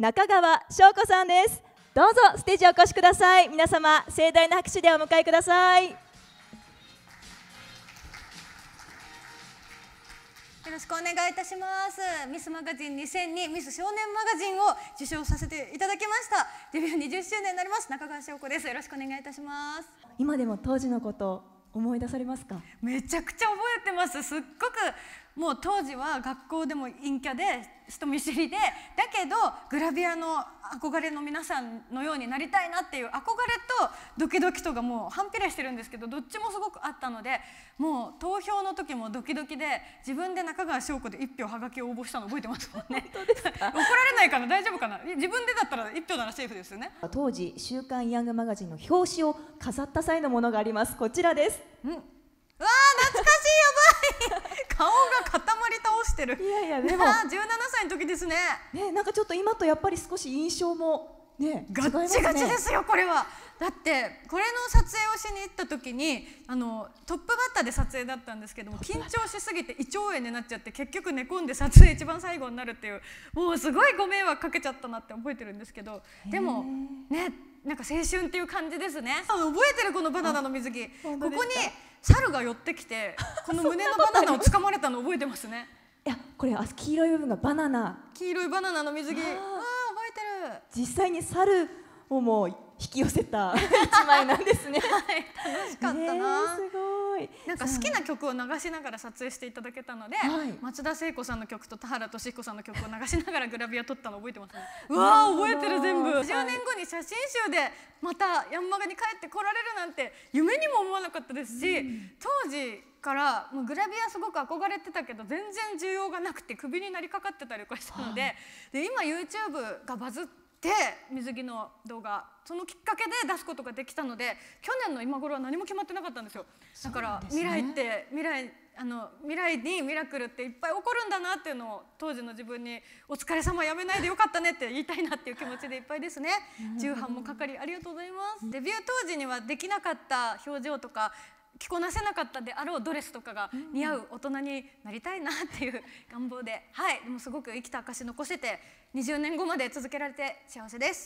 中川翔子さんですどうぞステージお越しください皆様盛大な拍手でお迎えくださいよろしくお願いいたしますミスマガジン2002ミス少年マガジンを受賞させていただきましたデビュー20周年になります中川翔子ですよろしくお願いいたします今でも当時のこと思い出されますかめちゃくちゃ覚えてますすっごくもう当時は学校でも陰キャで人見知りでだけどグラビアの憧れの皆さんのようになりたいなっていう憧れとドキドキとがもう反比例してるんですけどどっちもすごくあったのでもう投票の時もドキドキで自分で中川翔子で1票はがきを応募したの覚えてますもんね怒られないかな大丈夫かな自分でだったら1票ならセーフですよね当時「週刊ヤングマガジン」の表紙を飾った際のものがありますこちらです、うん、わー 顔が固まり倒してるいやいやでも17歳の時ですねねなんかちょっと今とやっぱり少し印象もねガッチガチですよこれはだってこれの撮影をしに行った時にあのトップバッターで撮影だったんですけども緊張しすぎて胃腸炎になっちゃって結局寝込んで撮影一番最後になるっていうもうすごいご迷惑かけちゃったなって覚えてるんですけどでもねなんか青春っていう感じですね覚えてるこのバナナの水着ここに猿が寄ってきて この胸のバナナを掴まれたの覚えてますね いやこれ黄色い部分がバナナ黄色いバナナの水着ああ覚えてる実際に猿をもう引き寄せた 一枚なんですね、はい、楽しかったな、ね、すごいなんか好きな曲を流しながら撮影していただけたので、はい、松田聖子さんの曲と田原俊彦さんの曲を流しながらグラビア撮ったの覚えてます、ね、うわー覚えてる全部10年後に写真集でまたヤンマガに帰ってこられるなんて夢にも思わなかったですし、うん、当時からもうグラビアすごく憧れてたけど全然需要がなくてクビになりかかってたりとかしたのでで今 YouTube がバズってで水着の動画そのきっかけで出すことができたので去年の今頃は何も決まってなかったんですよだから、未来って未来あの未来にミラクルっていっぱい起こるんだなっていうのを当時の自分に「お疲れ様やめないでよかったね」って言いたいなっていう気持ちでいっぱいですね。重版もかかりありがとうございます。デビュー当時にはできなかった表情とか着こなせなかったであろうドレスとかが似合う大人になりたいなっていう願望ではいでもすごく生きた証し残せて20年後まで続けられて幸せです。